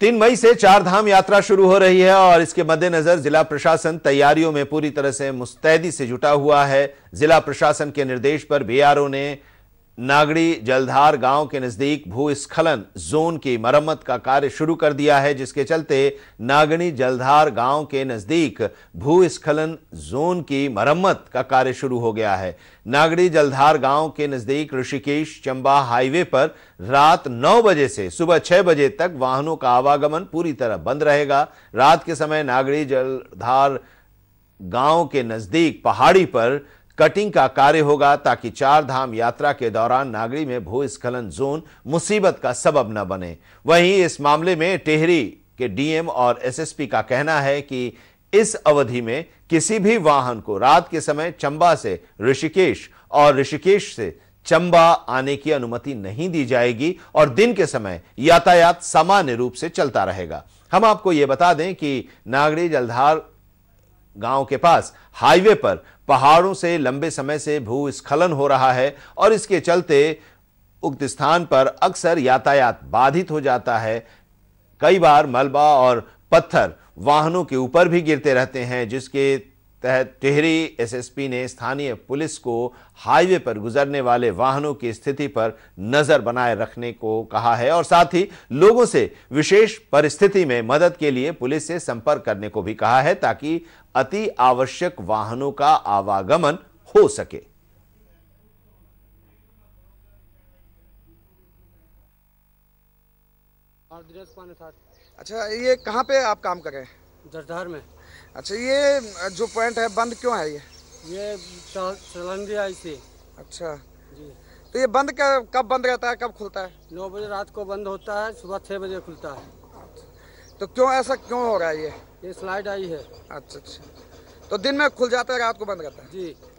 तीन मई से चार धाम यात्रा शुरू हो रही है और इसके मद्देनजर जिला प्रशासन तैयारियों में पूरी तरह से मुस्तैदी से जुटा हुआ है जिला प्रशासन के निर्देश पर बीआरओ ने नागड़ी जलधार गांव के नजदीक भूस्खलन जोन की मरम्मत का कार्य शुरू कर दिया है जिसके चलते नागड़ी जलधार गांव के नजदीक भूस्खलन जोन की मरम्मत का कार्य शुरू हो गया है नागड़ी जलधार गांव के नजदीक ऋषिकेश चंबा हाईवे पर रात 9 बजे से सुबह 6 बजे तक वाहनों का आवागमन पूरी तरह बंद रहेगा रात के समय नागड़ी जलधार गांव के नजदीक पहाड़ी पर कटिंग का कार्य होगा ताकि चार धाम यात्रा के दौरान नागरी में भूस्खलन जोन मुसीबत का सबब न बने वहीं इस मामले में टेहरी के डीएम और एसएसपी का कहना है कि इस अवधि में किसी भी वाहन को रात के समय चंबा से ऋषिकेश और ऋषिकेश से चंबा आने की अनुमति नहीं दी जाएगी और दिन के समय यातायात सामान्य रूप से चलता रहेगा हम आपको यह बता दें कि नागरी जलधार गांव के पास हाईवे पर पहाड़ों से लंबे समय से भूस्खलन हो रहा है और इसके चलते उक्त स्थान पर अक्सर यातायात बाधित हो जाता है कई बार मलबा और पत्थर वाहनों के ऊपर भी गिरते रहते हैं जिसके तहत टिहरी एसएसपी ने स्थानीय पुलिस को हाईवे पर गुजरने वाले वाहनों की स्थिति पर नजर बनाए रखने को कहा है और साथ ही लोगों से विशेष परिस्थिति में मदद के लिए पुलिस से संपर्क करने को भी कहा है ताकि अति आवश्यक वाहनों का आवागमन हो सके अच्छा ये कहाँ पे आप काम कर रहे हैं जरदार में अच्छा ये जो पॉइंट है बंद क्यों है ये ये चलन आई थी अच्छा जी तो ये बंद कब कब बंद रहता है कब खुलता है नौ बजे रात को बंद होता है सुबह छः बजे खुलता है तो क्यों ऐसा क्यों हो रहा है ये ये स्लाइड आई है अच्छा अच्छा तो दिन में खुल जाता है रात को बंद रहता है जी